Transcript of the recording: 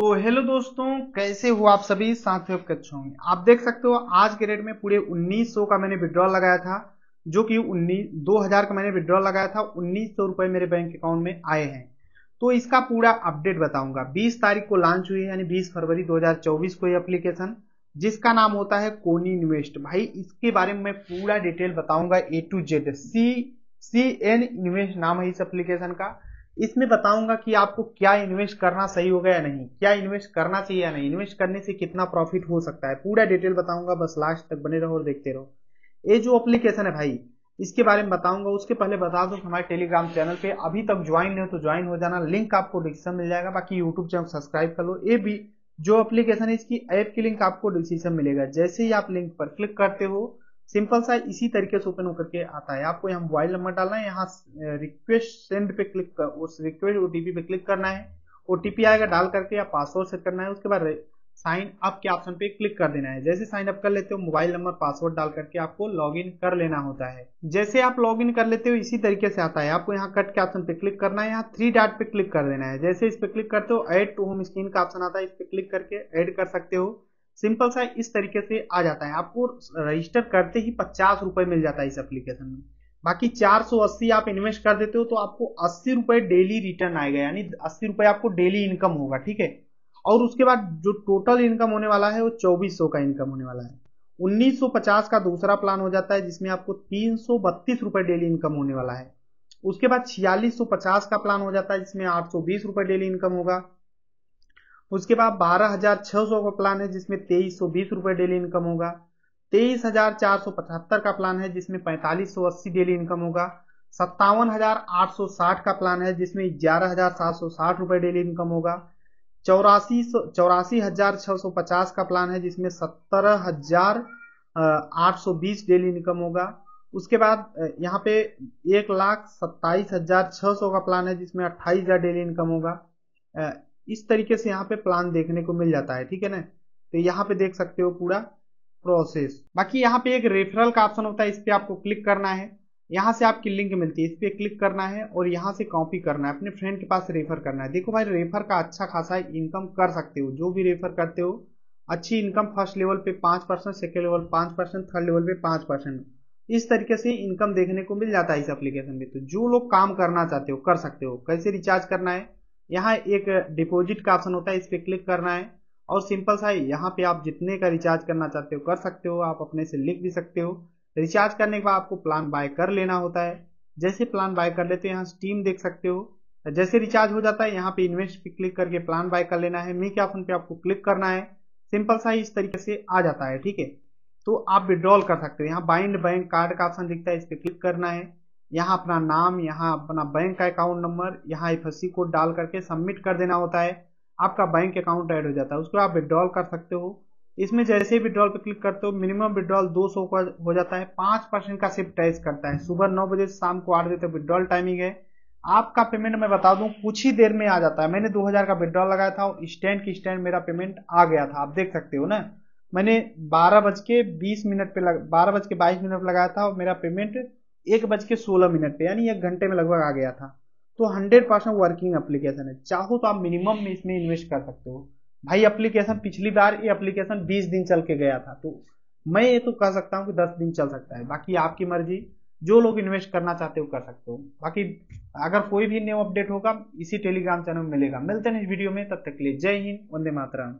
तो हेलो दोस्तों कैसे हो आप सभी साथियों में अच्छे होंगे आप देख सकते हो आज के रेट में पूरे 1900 का मैंने विड्रॉल लगाया था जो कि उन्नीस दो हजार का मैंने विड्रॉल लगाया था उन्नीस सौ रुपए मेरे बैंक अकाउंट में आए हैं तो इसका पूरा अपडेट बताऊंगा 20 तारीख को लॉन्च हुई है यानी 20 फरवरी 2024 को ये एप्लीकेशन जिसका नाम होता है कोनी इन्वेस्ट भाई इसके बारे में मैं पूरा डिटेल बताऊंगा A to Z C C N Invest नाम है इस एप्लीकेशन का इसमें बताऊंगा कि आपको क्या इन्वेस्ट करना सही होगा या नहीं क्या इन्वेस्ट करना चाहिए या नहीं इन्वेस्ट करने से कितना प्रॉफिट हो सकता है पूरा डिटेल बताऊंगा बस लास्ट तक बने रहो और देखते रहो ये जो अप्लीकेशन है भाई इसके बारे में बताऊंगा उसके पहले बता दो हमारे टेलीग्राम चैनल पे अभी तक ज्वाइन नहीं हो तो ज्वाइन हो जाना लिंक आपको डिस्क्रिप्शन मिल जाएगा बाकी यूट्यूब चैनल सब्सक्राइब कर लो ये भी जो एप्लीकेशन है इसकी ऐप की लिंक आपको डिस्क्रिप्शन मिलेगा जैसे ही आप लिंक पर क्लिक करते हो सिंपल सा इसी तरीके से ओपन होकर के आता है आपको यहाँ मोबाइल नंबर डालना है यहाँ रिक्वेस्ट सेंड पे क्लिक कर उस रिक्वेस्ट ओटीपी पे क्लिक करना है ओटीपी आएगा डाल करके या पासवर्ड सेट करना है उसके बाद साइन अप के ऑप्शन पे क्लिक कर देना है जैसे साइन अप कर लेते हो मोबाइल नंबर पासवर्ड डाल करके आपको लॉग इन कर लेना होता है जैसे आप लॉग इन कर लेते हो इसी तरीके से आता है आपको यहाँ कट के ऑप्शन पे क्लिक करना है यहाँ थ्री डॉट पे क्लिक कर देना है जैसे इस पे क्लिक करते हो एड टू होम स्क्रीन का ऑप्शन आता है इस पे क्लिक करके एड कर सकते हो सिंपल सा इस तरीके से आ जाता है आपको रजिस्टर करते ही पचास रुपए मिल जाता है इस एप्लीकेशन में बाकी अस्सी आप इन्वेस्ट कर देते हो तो आपको अस्सी रुपए डेली रिटर्न आएगा यानी अस्सी रुपए आपको डेली इनकम होगा ठीक है और उसके बाद जो टोटल इनकम होने वाला है वो चौबीस का इनकम होने वाला है पचास का दूसरा प्लान हो जाता है जिसमें आपको तीन रुपए डेली इनकम होने वाला है उसके बाद छियालीस का प्लान हो जाता है जिसमें आठ रुपए डेली इनकम होगा उसके बाद बारह हजार छह सौ का प्लान है जिसमें तेईस सौ बीस रुपए डेली इनकम होगा तेईस हजार चार सौ पचहत्तर का प्लान है जिसमें पैंतालीस सौ अस्सी डेली इनकम होगा सत्तावन हजार आठ सौ साठ का प्लान है जिसमें ग्यारह हजार सात सौ साठ रुपए डेली इनकम होगा चौरासी सौ चौरासी हजार छह सौ पचास का प्लान है जिसमें सत्रह हजार आठ सौ बीस डेली इनकम होगा उसके बाद यहाँ पे एक लाख सत्ताईस हजार छह सौ का प्लान है जिसमें अट्ठाईस हजार डेली इनकम होगा इस तरीके से यहाँ पे प्लान देखने को मिल जाता है ठीक है ना तो यहाँ पे देख सकते हो पूरा प्रोसेस बाकी यहाँ पे एक रेफरल का ऑप्शन होता है इस पर आपको क्लिक करना है यहाँ से आपकी लिंक मिलती है इस पर क्लिक करना है और यहाँ से कॉपी करना है अपने फ्रेंड के पास रेफर करना है देखो भाई रेफर का अच्छा खासा इनकम कर सकते हो जो भी रेफर करते हो अच्छी इनकम फर्स्ट लेवल पे पांच परसेंट सेकेंड लेवल पांच परसेंट थर्ड लेवल पे पांच परसेंट इस तरीके से इनकम देखने को मिल जाता है इस एप्लीकेशन में तो जो लोग काम करना चाहते हो कर सकते हो कैसे रिचार्ज करना है यहाँ एक डिपॉजिट का ऑप्शन होता है इस पर क्लिक करना है और सिंपल सा है यहाँ पे आप जितने का रिचार्ज करना चाहते हो कर सकते हो आप अपने से लिख भी सकते हो रिचार्ज करने के बाद आपको प्लान बाय कर लेना होता है जैसे प्लान बाय कर लेते हो यहाँ स्टीम देख सकते हो जैसे रिचार्ज हो जाता है यहाँ पे इन्वेस्ट पे क्लिक करके प्लान बाय कर लेना है मी के ऑप्शन पे आपको क्लिक करना है सिंपल सा ही इस तरीके से आ जाता है ठीक है तो आप विड्रॉल कर सकते हो यहाँ बाइंड बैंक कार्ड का ऑप्शन दिखता है इस पर क्लिक करना है यहाँ अपना नाम यहाँ अपना बैंक का अकाउंट नंबर यहाँ एफ कोड डाल करके सबमिट कर देना होता है आपका बैंक अकाउंट ऐड हो जाता है उसको आप विड्रॉल कर सकते हो इसमें जैसे ही विड्रॉल पर क्लिक करते हो मिनिमम विड्रॉल 200 का हो जाता है पाँच परसेंट का सिर्फ टैक्स करता है सुबह नौ बजे से शाम को आठ बजे तक विड्रॉल टाइमिंग है आपका पेमेंट मैं बता दूं कुछ ही देर में आ जाता है मैंने 2000 का विड्रॉल लगाया था और स्टैंड की स्टैंड मेरा पेमेंट आ गया था आप देख सकते हो ना मैंने बारह बज के बीस मिनट पे बारह बज के बाईस मिनट लगाया था और मेरा पेमेंट एक बज के सोलह मिनट पे यानी एक घंटे में लगभग आ गया था तो हंड्रेड परसेंट वर्किंग एप्लीकेशन है चाहो तो आप मिनिमम में इसमें इन्वेस्ट कर सकते हो भाई एप्लीकेशन पिछली बार ये एप्लीकेशन बीस दिन चल के गया था तो मैं ये तो कह सकता हूँ कि दस दिन चल सकता है बाकी आपकी मर्जी जो लोग इन्वेस्ट करना चाहते हो कर सकते हो बाकी अगर कोई भी न्यू अपडेट होगा इसी टेलीग्राम चैनल में मिलेगा मिलते हैं इस वीडियो में तब तक के लिए जय हिंद वंदे मातरम